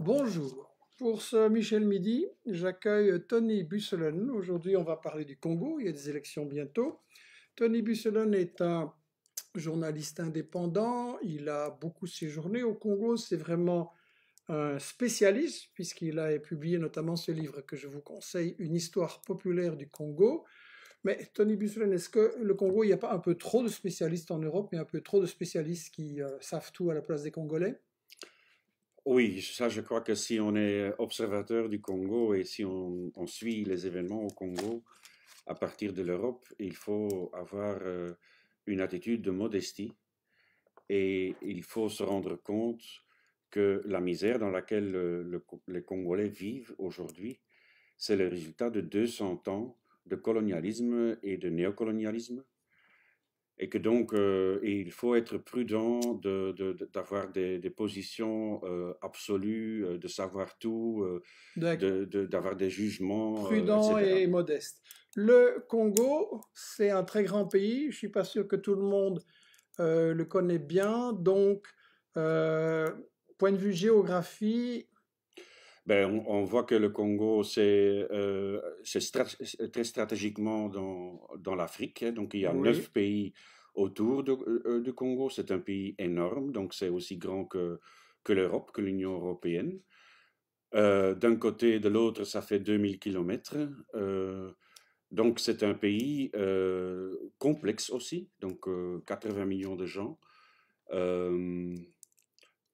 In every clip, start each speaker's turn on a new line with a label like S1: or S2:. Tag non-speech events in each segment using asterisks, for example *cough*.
S1: Bonjour. Pour ce Michel Midi,
S2: j'accueille Tony Busselen. Aujourd'hui, on va parler du Congo. Il y a des élections bientôt. Tony Busselen est un journaliste indépendant. Il a beaucoup séjourné au Congo. C'est vraiment un spécialiste, puisqu'il a publié notamment ce livre que je vous conseille, Une histoire populaire du Congo. Mais Tony Busselen, est-ce que le Congo, il n'y a pas un peu trop de spécialistes en Europe mais un peu trop de spécialistes qui euh, savent tout à la place des Congolais
S1: oui, ça, je crois que si on est euh, observateur du Congo et si on, suit les événements au Congo à partir de l'Europe, il faut avoir euh, une attitude de modestie et il faut se rendre compte que la misère dans laquelle euh, les Congolais vivent aujourd'hui, c'est le résultat de 200 ans de colonialisme et de néocolonialisme et que donc euh, il faut être prudent d'avoir de, des, positions euh, absolues, euh, de savoir tout, d'avoir des jugements. Prudent et
S2: modeste. Le Congo, c'est un très grand pays. Je suis pas sûr que tout le monde le connaît bien. Donc, point de vue géographie,
S1: ben, on, voit que le Congo, c'est euh, très stratégiquement dans, l'Afrique. Hein. donc, il y a neuf pays autour euh, euh, du Congo. C'est un pays énorme, donc c'est aussi grand que, l'Europe, que l'Union européenne. D'un côté de l'autre, ça fait 2000 kilomètres. donc, c'est un pays complexe aussi, donc 80 millions de gens.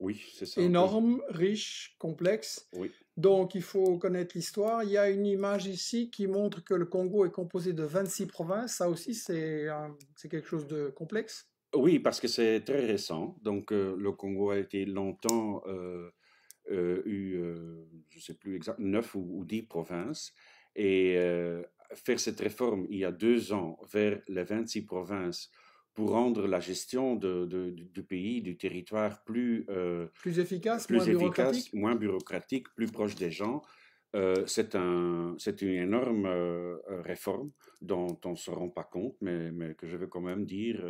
S1: Oui, c'est ça. Énorme,
S2: riche, complexe. Oui. Donc il faut connaître l'histoire. Il y a une image ici qui montre que le Congo est composé de 26 provinces. Ça aussi, c'est quelque chose de complexe.
S1: Oui, parce que c'est très récent. Donc euh, le Congo a été longtemps euh, euh, eu, je ne sais plus exactement, 9 ou, dix 10 provinces. Et faire cette réforme il y a deux ans vers les 26 provinces pour rendre la gestion du pays, du territoire plus, euh,
S2: plus efficace,
S1: moins, bureaucratique. plus proche des gens. Euh, c'est un, une énorme euh, réforme dont on ne se rend pas compte, mais, mais, que je veux quand même dire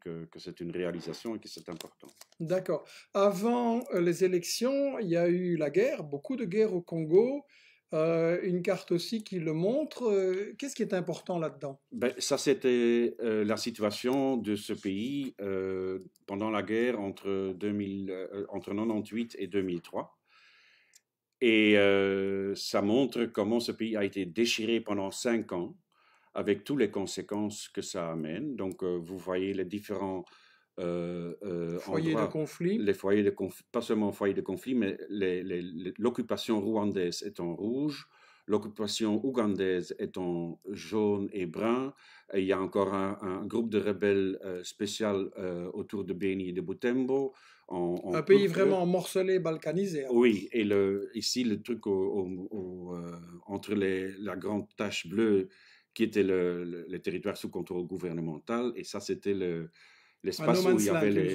S1: que, que c'est une réalisation et que c'est important.
S2: D'accord. Avant les élections, il y a eu la guerre, beaucoup de guerres au Congo. Euh, une carte aussi qui le montre. Euh, qu'est-ce qui est important là-dedans
S1: ben, Ça, c'était euh, la situation de ce pays pendant la guerre entre, 2000, entre et 2003. Et ça montre comment ce pays a été déchiré pendant cinq ans, avec toutes les conséquences que ça amène. Donc, vous voyez les différents euh, euh foyers de conflit. Les foyers de conflit, pas seulement foyers de conflit, mais l'occupation rwandaise est en rouge, l'occupation ougandaise est en jaune et brun. il y a encore un, groupe de rebelles euh, spécial euh, autour de Beni et de Butembo. un pays vraiment
S2: morcelé, balkanisé. Hein.
S1: Oui, et le, ici, le truc entre les, la grande tache bleue qui était le territoire sous contrôle gouvernemental, et ça, c'était le, l'espace où, il y avait,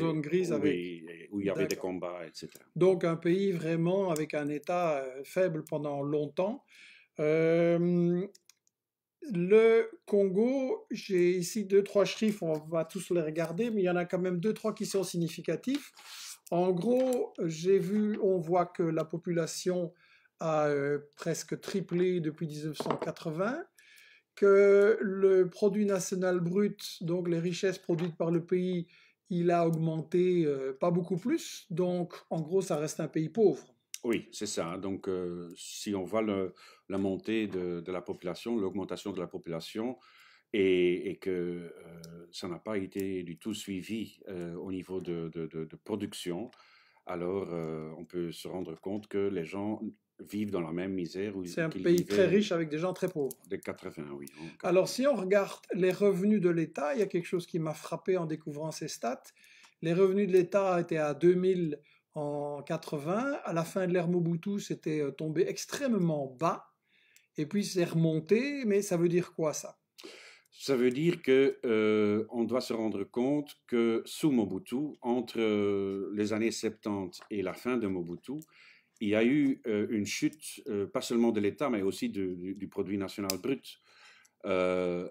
S1: où il y avait des combats, etc.
S2: Donc un pays vraiment avec un État euh, faible pendant longtemps. Euh, le Congo, j'ai ici deux, trois chiffres, on va tous les regarder, mais il y en a quand même deux, trois qui sont significatifs. En gros, j'ai vu, on voit que la population a euh, presque triplé depuis 1980 que le produit national brut, donc les richesses produites par le pays, il a augmenté euh, pas beaucoup plus. Donc, en gros, ça reste un pays pauvre.
S1: Oui, c'est ça. Hein. Donc, euh, si on voit la montée de, la population, l'augmentation de la population, et, que euh, ça n'a pas été du tout suivi au niveau de production, alors on peut se rendre compte que les gens vivent dans la même misère. C'est un pays très riche
S2: avec des gens très pauvres.
S1: Des 80, oui.
S2: Alors si on regarde les revenus de l'État, il y a quelque chose qui m'a frappé en découvrant ces stats. Les revenus de l'État étaient à 2000 en 80. À la fin de l'ère Mobutu, c'était euh, tombé extrêmement bas. Et puis c'est remonté, mais ça veut dire quoi ça
S1: ça veut dire que euh, on doit se rendre compte que sous Mobutu, entre euh, les années 70 et la fin de Mobutu, il y a eu euh, une chute, euh, pas seulement de l'État, mais aussi du, produit national brut. Euh,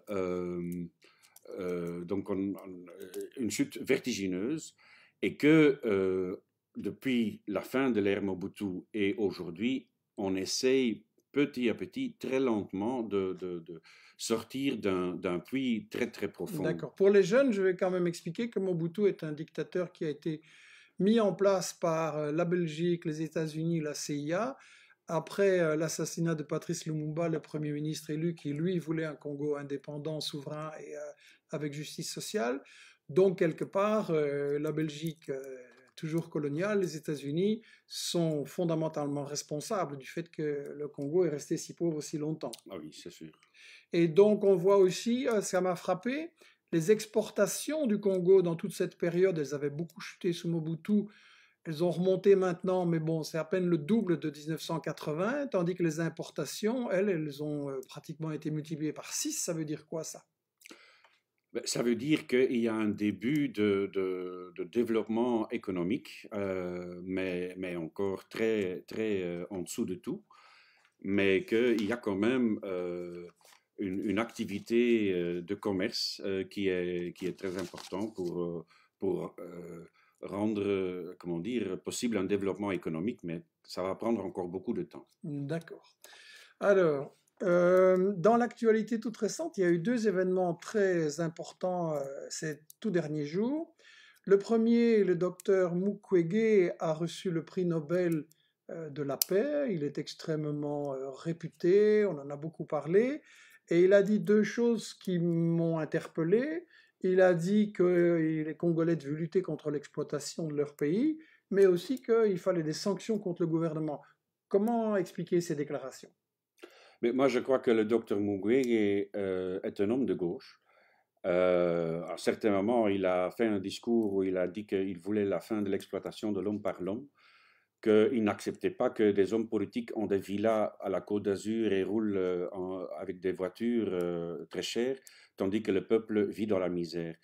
S1: donc, une chute vertigineuse, et que depuis la fin de l'ère Mobutu et aujourd'hui, on essaye petit à petit, très lentement, de, de sortir d'un puits très très profond. D'accord.
S2: Pour les jeunes, je vais quand même expliquer que Mobutu est un dictateur qui a été mis en place par euh, la Belgique, les États-Unis, la CIA, après euh, l'assassinat de Patrice Lumumba, le Premier ministre élu, qui lui voulait un Congo indépendant, souverain et euh, avec justice sociale. Donc, quelque part, la Belgique toujours coloniale, les États-Unis sont fondamentalement responsables du fait que le Congo est resté si pauvre si longtemps. Ah oui, c'est sûr. Et donc on voit aussi, ça m'a frappé, les exportations du Congo dans toute cette période, elles avaient beaucoup chuté sous Mobutu. Elles ont remonté maintenant, mais bon, c'est à peine le double de 1980, tandis que les importations, elles, elles ont euh, pratiquement été multipliées par 6. Ça veut dire quoi ça
S1: ben, ça veut dire qu'il y a un début de, développement économique, euh, mais, encore très, très euh, en dessous de tout, mais qu'il y a quand même une, activité euh, de commerce euh, qui, est, qui est très importante pour, euh, pour rendre, comment dire, possible un développement économique, mais ça va prendre encore beaucoup de temps.
S2: D'accord. Alors, dans l'actualité toute récente, il y a eu deux événements très importants ces tout derniers jours. Le premier, le docteur Mukwege a reçu le prix Nobel de la paix. Il est extrêmement réputé, on en a beaucoup parlé. Et il a dit deux choses qui m'ont interpellé. Il a dit que les Congolais devaient lutter contre l'exploitation de leur pays, mais aussi qu'il fallait des sanctions contre le gouvernement. Comment expliquer ces déclarations
S1: mais Moi, je crois que le docteur est, euh, est un homme de gauche. Euh, à certains moments, il a fait un discours où il a dit qu'il voulait la fin de l'exploitation de l'homme par l'homme qu'il n'acceptait pas que des hommes politiques ont des villas à la Côte d'Azur et roulent euh, avec des voitures euh, très chères, tandis que le peuple vit dans la misère.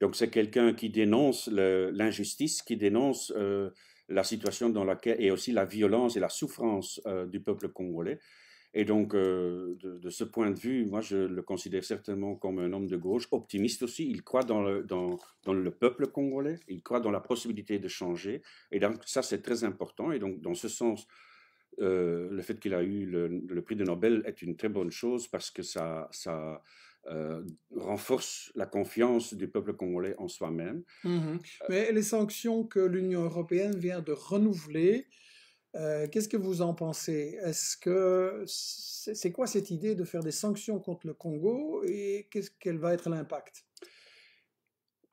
S1: Donc c'est quelqu'un qui dénonce l'injustice, qui dénonce euh, la situation dans laquelle, et aussi la violence et la souffrance du peuple congolais. Et donc, euh, de, ce point de vue, moi, je le considère certainement comme un homme de gauche, optimiste aussi. Il croit dans le, dans, dans le peuple congolais, il croit dans la possibilité de changer. Et donc, ça, c'est très important. Et donc, dans ce sens, euh, le fait qu'il a eu le, prix de Nobel est une très bonne chose parce que ça, ça euh, renforce la confiance du peuple congolais en soi-même.
S2: Mhm. Mais les sanctions que l'Union européenne vient de renouveler euh, qu'est-ce que vous en pensez Est-ce que c'est quoi cette idée de faire des sanctions contre le Congo et qu'est-ce quel va être l'impact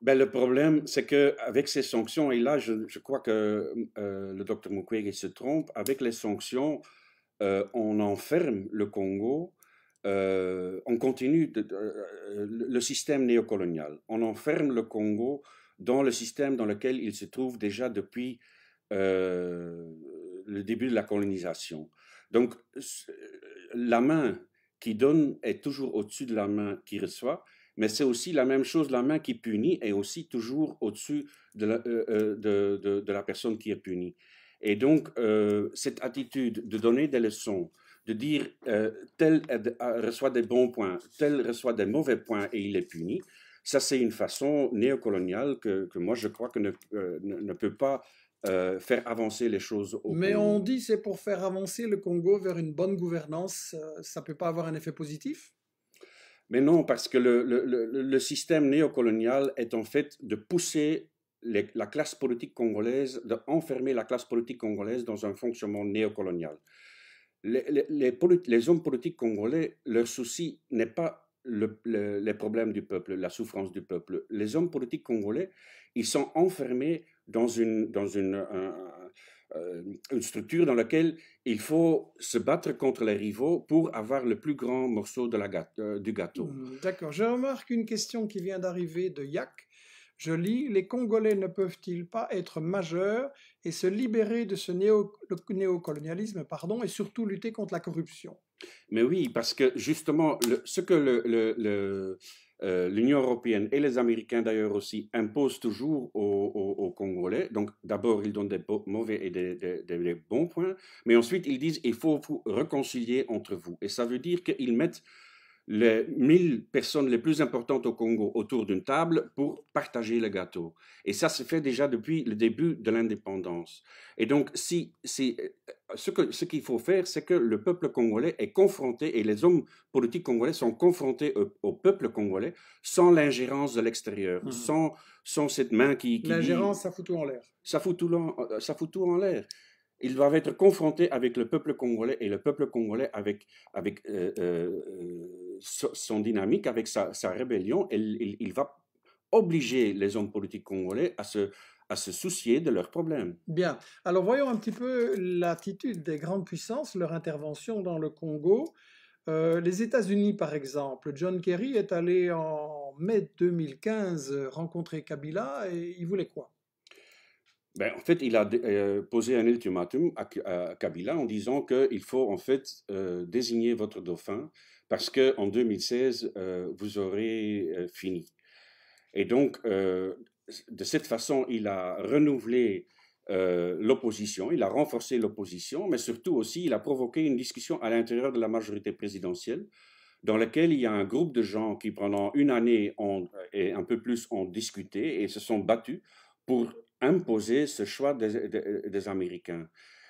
S1: ben, le problème, c'est qu'avec ces sanctions, et là, je, crois que euh, le docteur Mukwege se trompe, avec les sanctions, euh, on enferme le Congo, on continue de, le système néocolonial, on enferme le Congo dans le système dans lequel il se trouve déjà depuis le début de la colonisation. Donc, la main qui donne est toujours au-dessus de la main qui reçoit, mais c'est aussi la même chose, la main qui punit est aussi toujours au-dessus de, euh, euh, de, la personne qui est punie. Et donc, euh, cette attitude de donner des leçons, de dire tel reçoit des bons points, tel reçoit des mauvais points et il est puni, ça c'est une façon néocoloniale que, moi je crois que ne, ne peut pas euh, faire avancer les choses. Au Mais on
S2: dit c'est pour faire avancer le Congo vers une bonne gouvernance, euh, ça ne peut pas avoir un effet positif
S1: Mais non, parce que le, le, le, système néocolonial est en fait de pousser la classe politique congolaise, d'enfermer enfermer la classe politique congolaise dans un fonctionnement néocolonial. Les, les, hommes politiques congolais, leur souci n'est pas les problèmes du peuple, la souffrance du peuple. Les hommes politiques congolais, ils sont enfermés dans une, dans une, euh, une structure dans laquelle il faut se battre contre les rivaux pour avoir le plus grand morceau de la euh, du gâteau.
S2: Hmm, d'accord. Je remarque une question qui vient d'arriver de Yac. Je lis, les Congolais ne peuvent-ils pas être majeurs et se libérer de ce néocolonialisme pardon, et surtout lutter contre la corruption
S1: Mais oui, parce que justement, ce que le euh, l'Union européenne et les Américains d'ailleurs aussi imposent toujours aux, Congolais. Donc d'abord, ils donnent des mauvais et des, des, bons points, mais ensuite ils disent il faut vous réconcilier entre vous. Et ça veut dire qu'ils mettent les 1000 personnes les plus importantes au Congo autour d'une table pour partager le gâteau. Et ça se fait déjà depuis le début de l'indépendance. Et donc, si, euh, ce qu'il faut faire, c'est que le peuple congolais est confronté, et les hommes politiques congolais sont confrontés au, peuple congolais sans l'ingérence de l'extérieur, mmh. sans, cette main qui... l'ingérence, ça fout tout en l'air. Ça fout tout en, euh, en l'air ils doivent être confrontés avec le peuple congolais et le peuple congolais avec, avec euh, son dynamique, avec sa, rébellion, il, va obliger les hommes politiques congolais à se, soucier de leurs problèmes.
S2: Bien. Alors voyons un petit peu l'attitude des grandes puissances, leur intervention dans le Congo. Euh, les États-Unis, par exemple, John Kerry est allé en mai 2015 rencontrer Kabila et il voulait quoi
S1: ben, en fait, il a euh, posé un ultimatum à, Kabila en disant qu'il faut en fait euh, désigner votre dauphin parce qu'en 2016, euh, vous aurez euh, fini. Et donc, euh, de cette façon, il a renouvelé l'opposition, il a renforcé l'opposition, mais surtout aussi, il a provoqué une discussion à l'intérieur de la majorité présidentielle, dans laquelle il y a un groupe de gens qui, pendant une année et un peu plus, ont discuté et se sont battus pour imposer ce choix des Américains.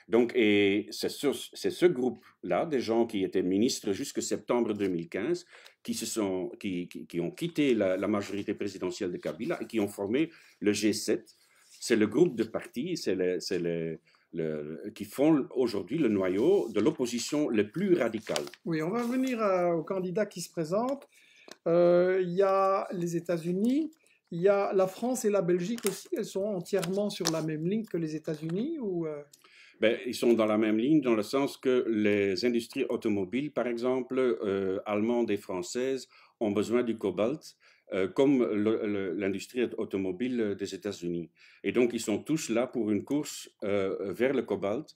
S1: Donc, et c'est ce groupe-là, des gens qui étaient ministres jusque septembre 2015, qui, se sont, qui, ont quitté la, majorité présidentielle de Kabila et qui ont formé le G7. C'est le groupe de partis, c'est le, qui font aujourd'hui le noyau de l'opposition le plus radicale.
S2: Oui, on va venir euh, aux candidats qui se présentent. Euh, il y a les États-Unis, il y a la France et la Belgique aussi. Elles sont entièrement sur la même ligne que les États-Unis ou euh?
S1: Ben, ils sont dans la même ligne, dans le sens que les industries automobiles, par exemple, euh, allemandes et françaises, ont besoin du cobalt, euh, comme l'industrie automobile des États-Unis. Et donc, ils sont tous là pour une course euh, vers le cobalt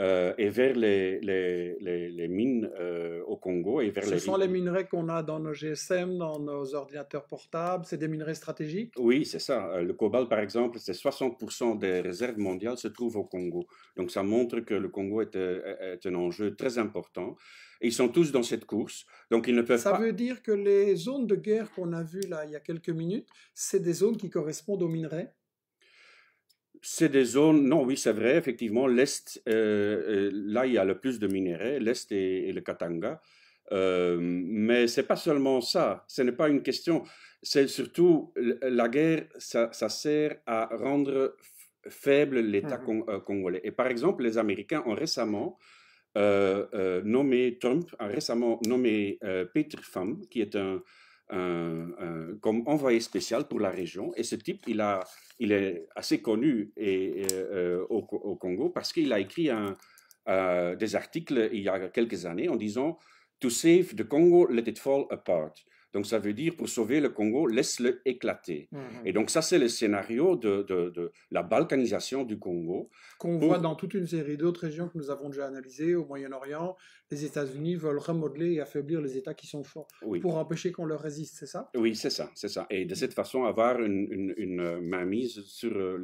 S1: euh, et vers les, les, les, mines euh, au Congo et vers Ce les. Ce sont les
S2: minerais qu'on a dans nos GSM, dans nos ordinateurs portables. C'est des minerais
S1: stratégiques. Oui, c'est ça. Euh, le cobalt, par exemple, c'est 60% des réserves mondiales se trouvent au Congo. Donc ça montre que le Congo est, un enjeu très important. ils sont tous dans cette course, donc ils ne peuvent ça pas. Ça veut
S2: dire que les zones de guerre qu'on a vues là il y a quelques minutes, c'est des zones qui correspondent aux minerais
S1: c'est des zones, non, oui, c'est vrai, effectivement, l'Est, euh, euh, là, il y a le plus de minerais, l'Est et, le Katanga. Mais euh, mais c'est pas seulement ça, ce n'est pas une question. C'est surtout la guerre, ça, sert à rendre faible l'État mmh congolais. Et par exemple, les Américains ont récemment nommé Trump, a récemment nommé Peter Pham, qui est un, comme envoyé spécial pour la région. Et ce type, il a il est assez connu euh, au, Congo parce qu'il a écrit euh, des articles il y a quelques années en disant To save the Congo, let it fall apart. Donc ça veut dire, pour sauver le Congo, laisse-le éclater. Mhm. Et donc ça, c'est le scénario de, la balkanisation du Congo. Qu'on
S2: voit dans toute une série d'autres régions que nous avons déjà analysées, au Moyen-Orient, les États-Unis veulent remodeler et affaiblir les États qui sont forts pour empêcher qu'on leur résiste, c'est ça
S1: Oui, c'est ça, c'est ça. Et de cette façon, avoir une, euh, mainmise sur euh,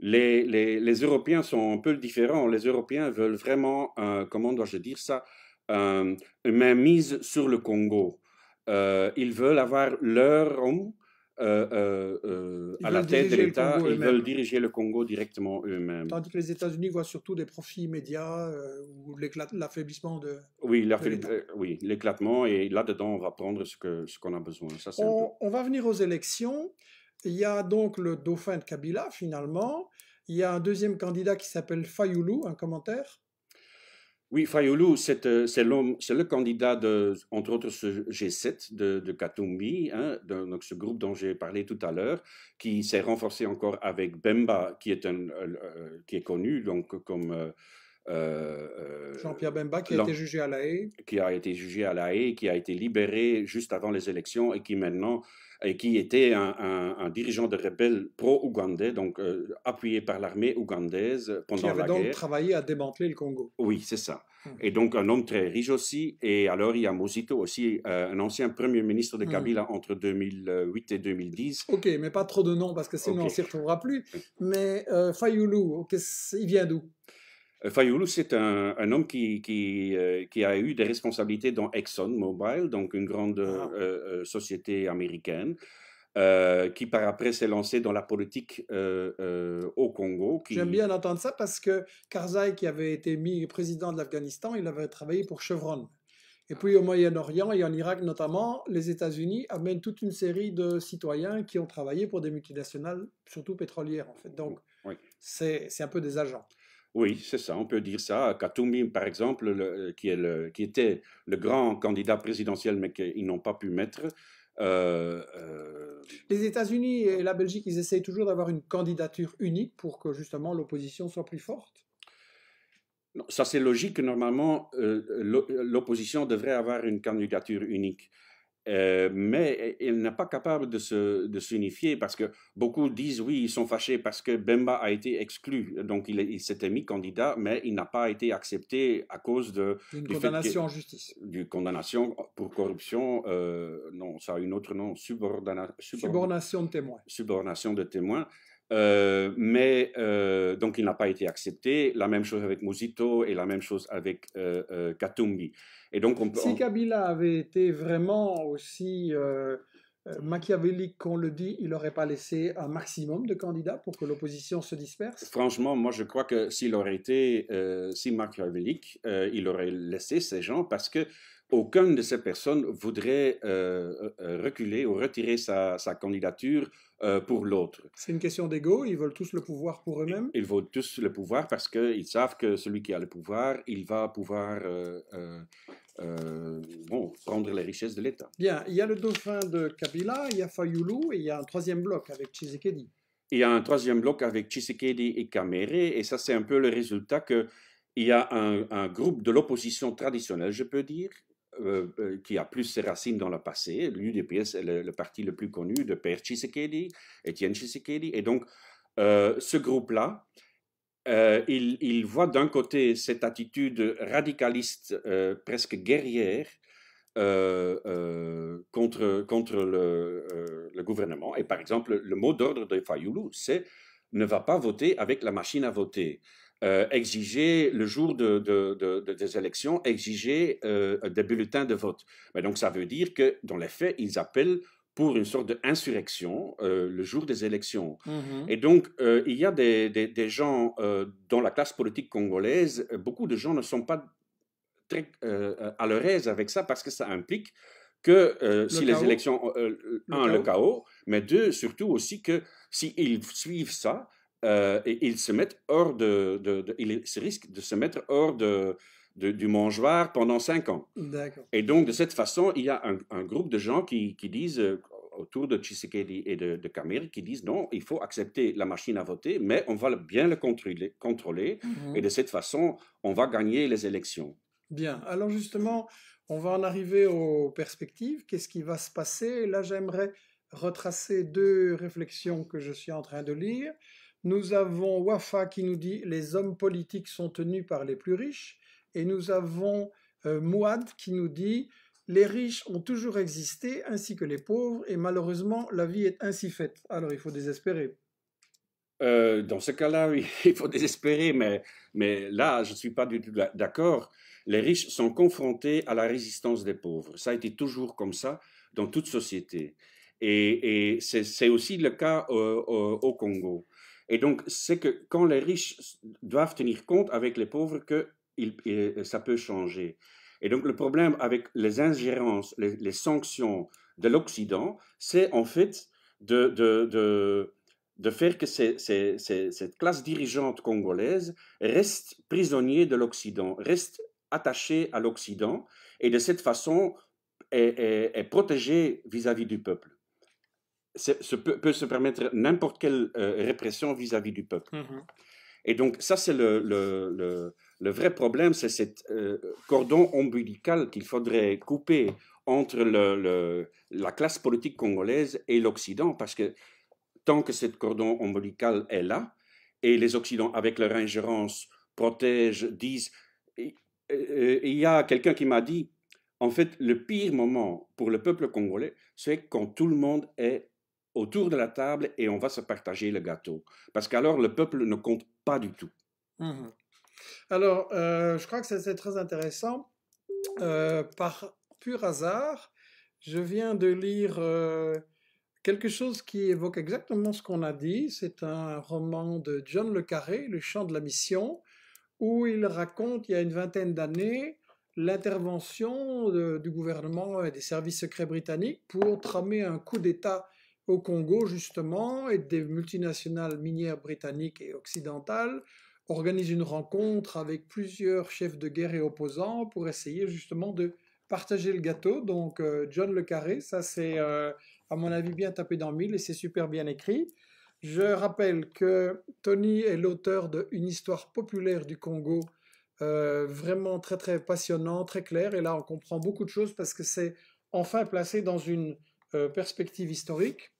S1: Les, les, les, Européens sont un peu différents. Les Européens veulent vraiment, euh, comment dois-je dire ça, une mainmise sur le Congo. Euh, ils veulent avoir leur homme euh, euh, à la tête de l'État. Ils veulent diriger le Congo directement eux-mêmes.
S2: Tandis que les États-Unis voient surtout des profits immédiats ou l'affaiblissement de.
S1: Oui, l'éclatement. Oui, et là-dedans, on va prendre ce qu'on ce a besoin. on,
S2: on, va venir aux élections. Il y a donc le dauphin de Kabila, finalement. Il y a un deuxième candidat qui s'appelle Fayoulou, un commentaire
S1: oui, Fayoulou, euh, c'est le candidat, de, entre autres, ce G7 de, Katumbi, hein, donc ce groupe dont j'ai parlé tout à l'heure, qui s'est renforcé encore avec Bemba, qui est, un, euh, euh, qui est connu donc, comme. Euh, euh, Jean-Pierre Bemba qui a été jugé à La Haye. Qui a été jugé à La Haye, qui a été libéré juste avant les élections et qui maintenant et qui était un, dirigeant de rebelles pro-ougandais, donc euh, appuyé par l'armée ougandaise pendant la guerre. Qui avait donc
S2: travaillé à démanteler le Congo.
S1: Oui, c'est ça. Hum. Et donc un homme très riche aussi. Et alors il y a Mosito aussi, un ancien premier ministre de hum. Kabila entre 2008 et 2010.
S2: Ok, mais pas trop de noms parce que sinon on on s'y retrouvera plus. Mais Fayoulou,
S1: il vient d'où euh, Fayoulou, c'est un, homme euh, qui, a eu des responsabilités dans ExxonMobil, donc une grande ah. euh, société américaine, qui par après s'est lancé dans la politique au Congo. J'aime bien
S2: entendre ça parce que Karzai, qui avait été mis président de l'Afghanistan, il avait travaillé pour Chevron. Et puis au Moyen-Orient et en Irak notamment, les États-Unis amènent toute une série de citoyens qui ont travaillé pour des multinationales, surtout pétrolières en fait. Donc
S1: c'est un peu des agents. Oui, c'est ça, on peut dire ça. Katumi, par exemple, euh, qui, était le grand candidat présidentiel, mais qu'ils n'ont pas pu mettre. Euh, euh,
S2: Les États-Unis et la Belgique, ils essayent toujours d'avoir une candidature unique pour que justement l'opposition soit plus forte
S1: ça c'est logique, normalement, l'opposition devrait avoir une candidature unique. Euh, mais e, il n'est pas capable de, se, de s'unifier parce que beaucoup disent oui, ils sont fâchés parce que Bemba a été exclu. Donc il, il s'était mis candidat, mais il n'a pas été accepté à cause de. D'une condamnation en justice. Du condamnation pour corruption, euh, non, ça a une autre nom, subordination de témoins Subordination de témoin. Euh, mais euh, donc il n'a pas été accepté. La même chose avec Mosito et la même chose avec euh, Katumbi. Et donc Si Kabila
S2: avait été vraiment aussi machiavélique qu'on le dit, il n'aurait pas laissé un maximum de candidats pour que l'opposition se disperse
S1: Franchement, moi je crois que s'il aurait été si machiavélique, il aurait laissé ces gens parce que aucune de ces personnes voudrait euh, euh, euh, reculer ou retirer sa, candidature pour l'autre.
S2: C'est une question d'ego, ils veulent tous le pouvoir pour eux-mêmes
S1: Ils veulent tous le pouvoir parce qu'ils savent que celui qui a le pouvoir, il va pouvoir prendre les richesses de l'État.
S2: Bien, il y a le dauphin de Kabila, il y a Fayoulou et il y a un troisième bloc avec Tshisekedi.
S1: Il y a un troisième bloc avec Tshisekedi et Kamere, et ça c'est un peu le résultat que il y a un groupe de l'opposition traditionnelle, je peux dire, euh, euh, qui a plus ses racines dans le passé. L'UDPS est le, parti le plus connu de Père Tshisekedi, Etienne Tshisekedi. Et donc, euh, ce groupe-là, il, voit d'un côté cette attitude radicaliste, presque guerrière, contre, contre le, le, gouvernement. Et par exemple, le mot d'ordre de Fayoulou, c'est ne va pas voter avec la machine à voter. Euh, exiger, le jour des élections, exiger euh, des bulletins de vote. Mais donc ça veut dire que, dans les faits, ils appellent pour une sorte d'insurrection euh, le jour des élections. Mm-hmm. Et donc, il y a des, gens dans la classe politique congolaise, beaucoup de gens ne sont pas très à leur aise avec ça parce que ça implique que si les élections, le chaos. mais deux, surtout aussi que s'ils suivent ça, euh, et ils se mettent hors de, ils risquent de se mettre hors de, du mangeoire pendant cinq ans. Et donc de cette façon, il y a un, groupe de gens qui, qui disent euh, autour de Tshisekedi et de, de qui disent non, il faut accepter la machine à voter, mais on va bien le contrôler, contrôler mhm. et de cette façon, on va gagner les élections.
S2: Bien. Alors justement, on va en arriver aux perspectives. Qu'est-ce qui va se passer Là, j'aimerais retracer deux réflexions que je suis en train de lire. Nous avons Wafa qui nous dit les hommes politiques sont tenus par les plus riches. Et nous avons euh, Mouad qui nous dit les riches ont toujours existé ainsi que les pauvres et malheureusement la vie est ainsi faite. Alors il faut désespérer.
S1: Euh, dans ce cas-là, oui, *laughs* il faut désespérer, mais, mais là, je ne suis pas du tout d'accord. Les riches sont confrontés à la résistance des pauvres. Ça a été toujours comme ça dans toute société. Et, c'est aussi le cas au Congo. Et donc, c'est que quand les riches doivent tenir compte avec les pauvres que il, ça peut changer. Et donc, le problème avec les ingérences, les, sanctions de l'Occident, c'est en fait de, faire que cette classe dirigeante congolaise reste prisonnier de l'Occident, reste attachée à l'Occident, et de cette façon est, est, protégée vis à -vis du peuple peut, se permettre n'importe quelle euh, répression vis-à-vis du peuple. Mm-hmm. Et donc ça, c'est le, vrai problème, c'est ce euh, cordon ombilical qu'il faudrait couper entre la classe politique congolaise et l'Occident, parce que tant que ce cordon ombilical est là, et les Occidents, avec leur ingérence, protègent, disent... Euh, il y a quelqu'un qui m'a dit, en fait, le pire moment pour le peuple congolais, c'est quand tout le monde est autour de la table et on va se partager le gâteau. Parce qu'alors, le peuple ne compte pas du tout.
S2: Mmh Alors, euh, je crois que c'est très intéressant. Euh, par pur hasard, je viens de lire euh, quelque chose qui évoque exactement ce qu'on a dit. C'est un roman de John Le Carré, Le chant de la mission, où il raconte, il y a une vingtaine d'années, l'intervention du gouvernement et des services secrets britanniques pour tramer un coup d'État au Congo justement, et des multinationales minières britanniques et occidentales organisent une rencontre avec plusieurs chefs de guerre et opposants pour essayer justement de partager le gâteau. Donc euh, John Le Carré, ça c'est euh, à mon avis bien tapé dans mille et c'est super bien écrit. Je rappelle que Tony est l'auteur d'une histoire populaire du Congo euh, vraiment très très passionnant, très clair. Et là, on comprend beaucoup de choses parce que c'est enfin placé dans une perspective historique.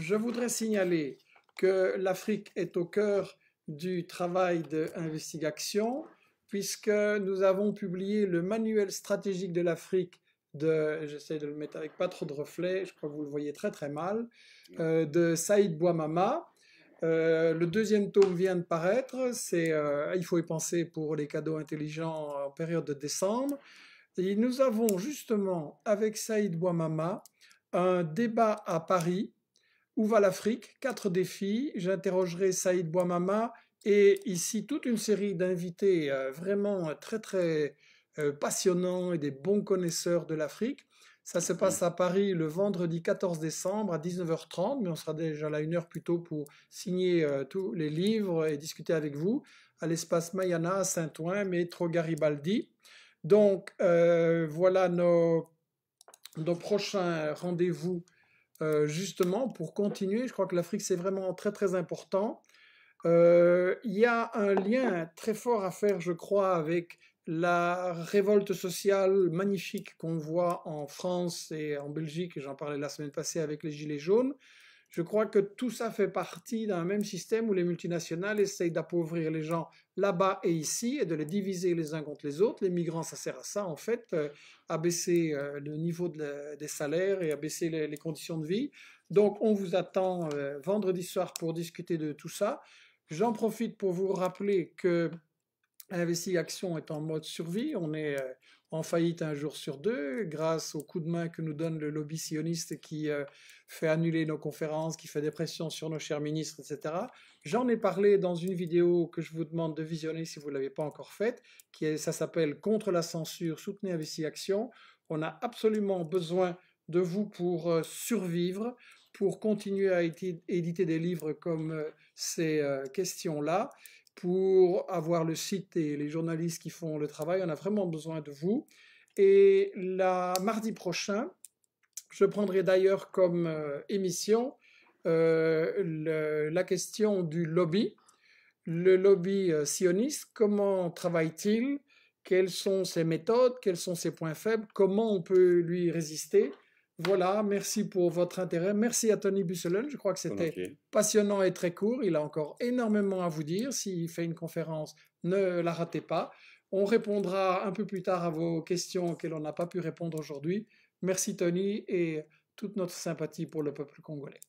S2: Je voudrais signaler que l'Afrique est au cœur du travail de Investigation, puisque nous avons publié le manuel stratégique de l'Afrique de, j'essaie de le mettre avec pas trop de reflets, je crois que vous le voyez très très mal, euh, de Saïd Bouamama. Euh, le deuxième tome vient de paraître, c'est euh, Il faut y penser pour les cadeaux intelligents en période de décembre. Et nous avons justement avec Saïd Bouamama un débat à Paris où va l'Afrique Quatre défis. J'interrogerai Saïd Bouamama et ici toute une série d'invités euh, vraiment euh, très très euh, passionnants et des bons connaisseurs de l'Afrique. Ça se passe à Paris le vendredi 14 décembre à 19h30, mais on sera déjà là une heure plus tôt pour signer tous les livres et discuter avec vous à l'espace Mayana Saint-Ouen, métro Garibaldi. Donc voilà nos prochains rendez-vous euh, justement pour continuer. Je crois que l'Afrique, c'est vraiment très très important. Euh, il y a un lien très fort à faire, je crois, avec la révolte sociale magnifique qu'on voit en France et en Belgique, j'en parlais la semaine passée avec les Gilets jaunes, je crois que tout ça fait partie d'un même système où les multinationales essayent d'appauvrir les gens là-bas et ici et de les diviser les uns contre les autres. Les migrants, ça sert à ça, en fait, euh, à baisser euh, le niveau des salaires et à baisser les, conditions de vie. Donc, on vous attend euh, vendredi soir pour discuter de tout ça. J'en profite pour vous rappeler que Investi Action est en mode survie. On est en faillite un jour sur deux, grâce au coup de main que nous donne le lobby sioniste qui euh, fait annuler nos conférences, qui fait des pressions sur nos chers ministres, etc. J'en ai parlé dans une vidéo que je vous demande de visionner si vous ne l'avez pas encore faite, qui ça s'appelle Contre la censure, soutenez ABC Action. On a absolument besoin de vous pour euh, survivre, pour continuer à éditer des livres comme euh, ces questions-là pour avoir le site et les journalistes qui font le travail. On a vraiment besoin de vous. Et la mardi prochain, je prendrai d'ailleurs comme euh, émission euh, la question du lobby, le lobby euh, sioniste. Comment travaille-t-il Quelles sont ses méthodes Quels sont ses points faibles Comment on peut lui résister voilà, merci pour votre intérêt. Merci à Tony Busselen. Je crois que c'était passionnant et très court. Il a encore énormément à vous dire. S'il fait une conférence, ne la ratez pas. On répondra un peu plus tard à vos questions auxquelles on n'a pas pu répondre aujourd'hui. Merci Tony et toute notre sympathie pour le peuple congolais.